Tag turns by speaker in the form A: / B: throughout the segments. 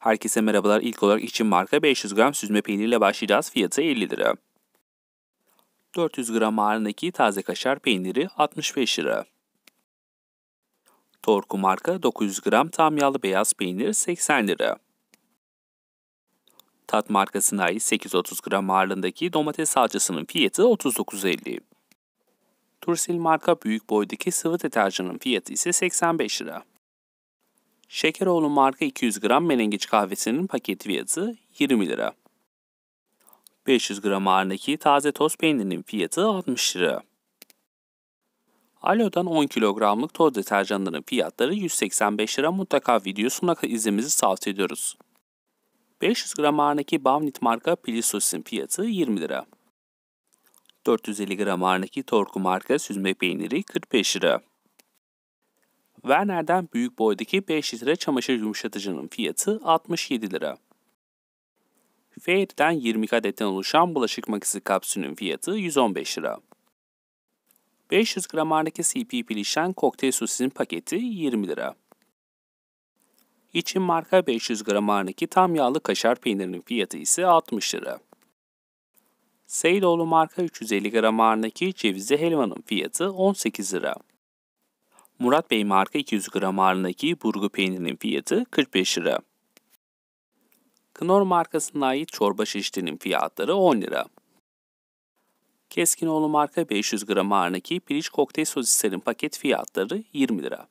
A: Herkese merhabalar. İlk olarak için marka 500 gram süzme peynirle başlayacağız. Fiyatı 50 lira. 400 gram ağırlığındaki taze kaşar peyniri 65 lira. Torku marka 900 gram tam yağlı beyaz peynir 80 lira. Tat markasına ait 830 gram ağırlığındaki domates salçasının fiyatı 39.50. Tursil marka büyük boydaki sıvı deterjanın fiyatı ise 85 lira. Şekeroğlu marka 200 gram menengiç kahvesinin paket fiyatı 20 lira. 500 gram ağırındaki taze toz peynirinin fiyatı 60 lira. Alo'dan 10 kilogramlık toz deterjanların fiyatları 185 lira mutlaka videosuna izlemizi tavsiye ediyoruz. 500 gram ağırındaki Bavnit marka pili sosisin fiyatı 20 lira. 450 gram ağırındaki Torku marka süzme peyniri 45 lira. Werner'den büyük boydaki 5 litre çamaşır yumuşatıcının fiyatı 67 lira. Fair'den 20 adetten oluşan bulaşık makası kapsülünün fiyatı 115 lira. 500 gram ağırlıklı CP Pilişen kokteyl sosisinin paketi 20 lira. İçin marka 500 gram ağırlıklı tam yağlı kaşar peynirinin fiyatı ise 60 lira. Seydoğlu marka 350 gram ağırlıklı cevizli helvanın fiyatı 18 lira. Murat Bey marka 200 gram ağırlığındaki burgu peynirinin fiyatı 45 lira. Knorr markasına ait çorba şişlerinin fiyatları 10 lira. Keskinoğlu marka 500 gram ağırlığındaki piliç kokteyl sosislerin paket fiyatları 20 lira.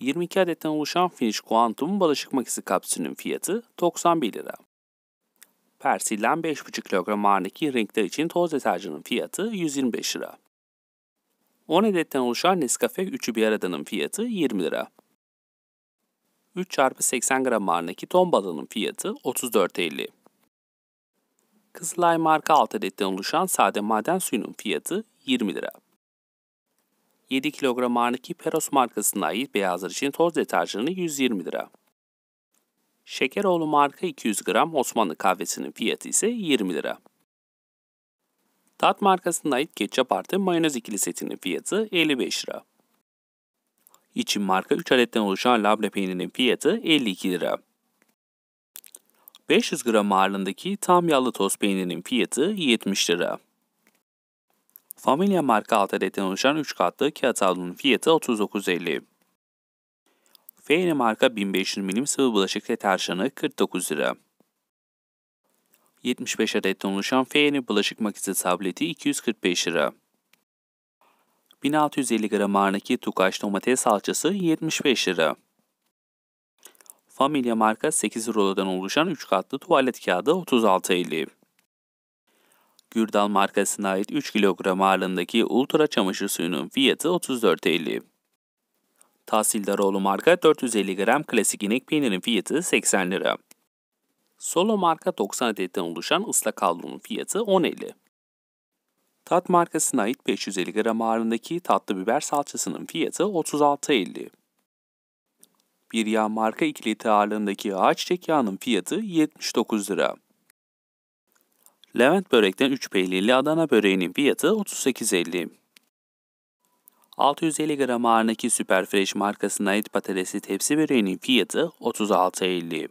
A: 22 adetten oluşan Finish Quantum balışık makisi kapsülünün fiyatı 91 lira. Persil'den 5,5 kilogram ağırlığındaki renkler için toz deterjanın fiyatı 125 lira. 10 adetten oluşan Nescafe 3'ü bir aradanın fiyatı 20 lira. 3 çarpı 80 gram ağırlığındaki ton balığının fiyatı 34.50. Kızılay marka 6 adetten oluşan sade maden suyunun fiyatı 20 lira. 7 kilogram ağırlığındaki Peros markasına ait beyazlar için toz deterjanı 120 lira. Şekeroğlu marka 200 gram Osmanlı kahvesinin fiyatı ise 20 lira. Tat markasına ait ketçap artı mayonez ikili setinin fiyatı 55 lira. İçin marka 3 adetten oluşan labne peynirinin fiyatı 52 lira. 500 gram ağırlığındaki tam yağlı toz peynirinin fiyatı 70 lira. Familya marka 6 adetten oluşan 3 katlı kağıt havlunun fiyatı 39.50. Feyne marka 1500 milim sıvı bulaşık deterjanı 49 lira. 75 adetten oluşan F&E bulaşık makinesi tableti 245 lira. 1650 gram ağırındaki Tukaş domates salçası 75 lira. Familya marka 8 rolodan oluşan 3 katlı tuvalet kağıdı 36.50. Gürdal markasına ait 3 kilogram ağırlığındaki ultra çamaşır suyunun fiyatı 34.50. Tahsildaroğlu marka 450 gram klasik inek peynirin fiyatı 80 lira. Solo marka 90 adetten oluşan ıslak havlunun fiyatı 10 Tat markasına ait 550 gram ağırlığındaki tatlı biber salçasının fiyatı 36.50. Bir yağ marka 2 litre ağırlığındaki ağaç çek yağının fiyatı 79 lira. Levent börekten 3 peynirli Adana böreğinin fiyatı 38.50. 650 gram ağırlığındaki Süper Fresh markasına ait patatesli tepsi böreğinin fiyatı 36.50.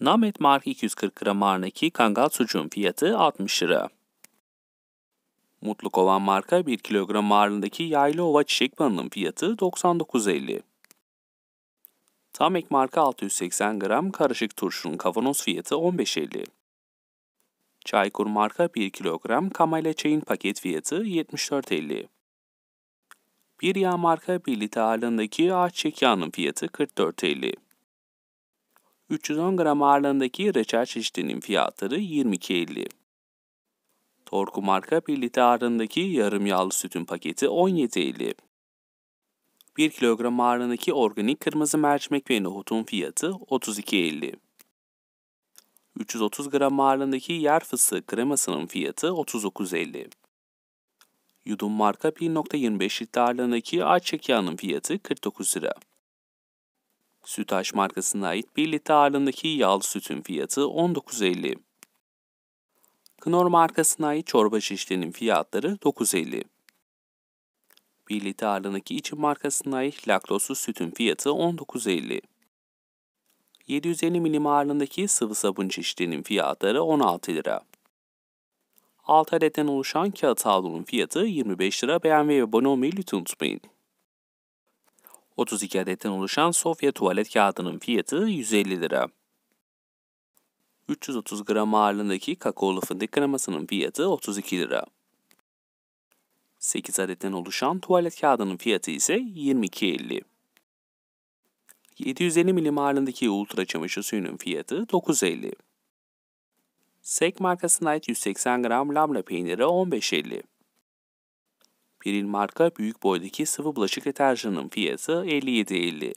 A: Namet marka 240 gram ağırındaki kangal sucuğun fiyatı 60 lira. Mutlu Kovan marka 1 kilogram ağırlığındaki yaylı ova çiçek balının fiyatı 99.50. Tamek marka 680 gram karışık turşunun kavanoz fiyatı 15.50. Çaykur marka 1 kilogram kamayla çayın paket fiyatı 74.50. Bir yağ marka 1 litre ağırlığındaki ağaç çek yağının fiyatı 44.50. 310 gram ağırlığındaki reçel çeşidinin fiyatları 22.50. Torku marka 1 litre ağırlığındaki yarım yağlı sütün paketi 17.50. 1 kilogram ağırlığındaki organik kırmızı mercimek ve nohutun fiyatı 32.50. 330 gram ağırlığındaki yer fıstığı kremasının fiyatı 39.50. Yudum marka 1.25 litre ağırlığındaki ayçiçek yağının fiyatı 49 lira. Sütaş markasına ait 1 litre ağırlığındaki yağlı sütün fiyatı 19.50. Knorr markasına ait çorba şişlerinin fiyatları 9.50. 1 litre ağırlığındaki içim markasına ait laktozsuz sütün fiyatı 19.50. 750 milim ağırlığındaki sıvı sabun çeşitlerinin fiyatları 16 lira. 6 adetten oluşan kağıt havlunun fiyatı 25 lira. Beğenmeyi ve abone olmayı lütfen unutmayın. 32 adetten oluşan Sofya tuvalet kağıdının fiyatı 150 lira. 330 gram ağırlığındaki kakaolu fındık kremasının fiyatı 32 lira. 8 adetten oluşan tuvalet kağıdının fiyatı ise 22.50. 750 milim ağırlığındaki ultra çamaşır suyunun fiyatı 9.50. Sek markasına ait 180 gram lamla peyniri 15.50. Peril marka büyük boydaki sıvı bulaşık deterjanının fiyatı 57.50.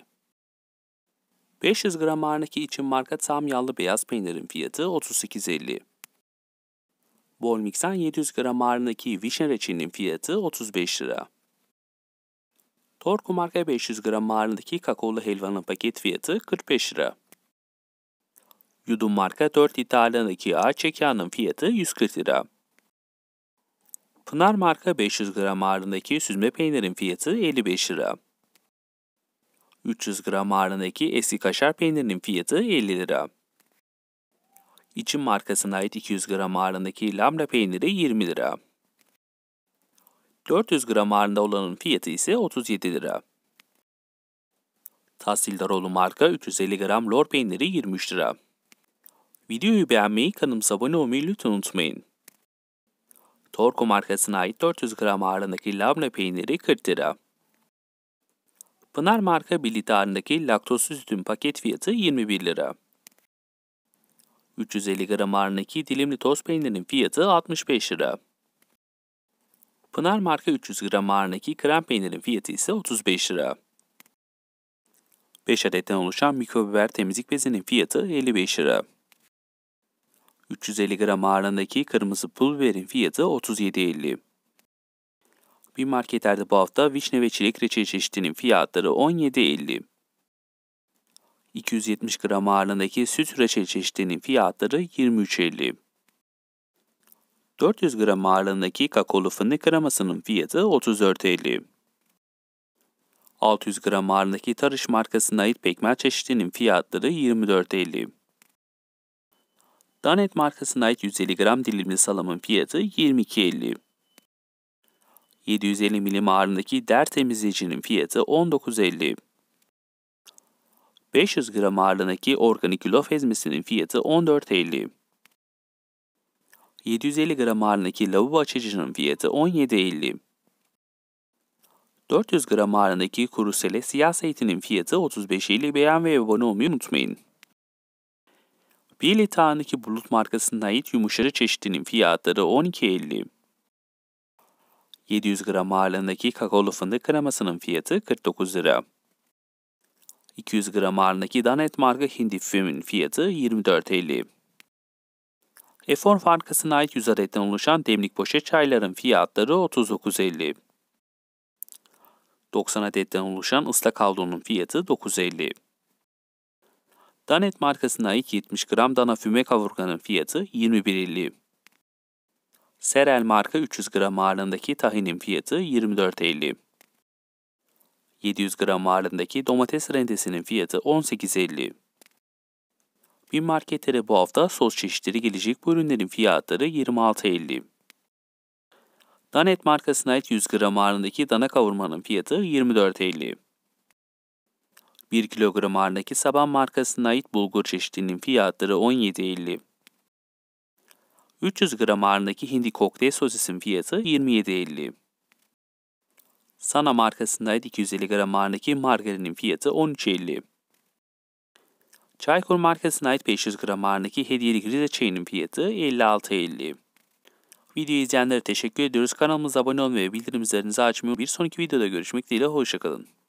A: 500 gram ağırlıklı için marka tam yağlı beyaz peynirin fiyatı 38.50. Bolmix'ten 700 gram ağırlığındaki vişne reçelinin fiyatı 35 lira. Torku marka 500 gram ağırlığındaki kakaolu helvanın paket fiyatı 45 lira. Yudum marka 4 litre ağırlığındaki ağaç çekağının fiyatı 140 lira. Pınar marka 500 gram ağırlığındaki süzme peynirin fiyatı 55 lira. 300 gram ağırlığındaki eski kaşar peynirinin fiyatı 50 lira. İçin markasına ait 200 gram ağırlığındaki lamra peyniri 20 lira. 400 gram ağırlığında olanın fiyatı ise 37 lira. Tahsildaroğlu marka 350 gram lor peyniri 23 lira. Videoyu beğenmeyi, kanalımıza abone olmayı lütfen unutmayın. Torku markasına ait 400 gram ağırlığındaki labne peyniri 40 lira. Pınar marka 1 litre ağırlığındaki laktozsuz sütün paket fiyatı 21 lira. 350 gram ağırlığındaki dilimli toz peynirinin fiyatı 65 lira. Pınar marka 300 gram ağırlığındaki krem peynirin fiyatı ise 35 lira. 5 adetten oluşan mikrobiber temizlik bezinin fiyatı 55 lira. 350 gram ağırlığındaki kırmızı pul biberin fiyatı 37.50. Bir marketlerde bu hafta vişne ve çilek reçel çeşitinin fiyatları 17.50. 270 gram ağırlığındaki süt reçel çeşitinin fiyatları 23.50. 400 gram ağırlığındaki kakaolu fındık kremasının fiyatı 34.50. 600 gram ağırlığındaki Tarış markasına ait pekmez çeşitinin fiyatları 24.50. Danet markasına ait 150 gram dilimli salamın fiyatı 22.50. 750 milim ağırlığındaki der temizleyicinin fiyatı 19.50. 500 gram ağırlığındaki organik yulaf ezmesinin fiyatı 14.50. 750 gram ağırlığındaki lavabo açıcının fiyatı 17.50. 400 gram ağırlığındaki kuru sele siyah zeytinin fiyatı 35.50 beğen ve abone olmayı unutmayın. Bir litrandaki Bulut markasına ait yumuşacı çeşitinin fiyatları 12.50. 700 gram ağırlığındaki kakaolu fındık kremasının fiyatı 49 lira. 200 gram ağırlığındaki Danet marka hindi fümin fiyatı 24.50. Efor markasına ait 100 adetten oluşan demlik poşet çayların fiyatları 39.50. 90 adetten oluşan ıslak havlunun fiyatı 9.50. Danet markasına ait 70 gram dana füme kavurganın fiyatı 21.50. Serel marka 300 gram ağırlığındaki tahinin fiyatı 24.50. 700 gram ağırlığındaki domates rendesinin fiyatı 18.50. Bin marketlere bu hafta sos çeşitleri gelecek bu ürünlerin fiyatları 26.50. Danet markasına ait 100 gram ağırlığındaki dana kavurmanın fiyatı 24.50. 1 kilogram ağırlığındaki Saban markasına ait bulgur çeşitinin fiyatları 17.50. 300 gram ağırlığındaki hindi kokteyl sosisin fiyatı 27.50. Sana markasında ait 250 gram ağırlığındaki margarinin fiyatı 13.50. Çaykur markasına ait 500 gram ağırlığındaki hediyelik Rize çayının fiyatı 56.50. Video izleyenlere teşekkür ediyoruz. Kanalımıza abone olmayı ve bildirimlerinizi açmayı bir sonraki videoda görüşmek dileğiyle hoşçakalın.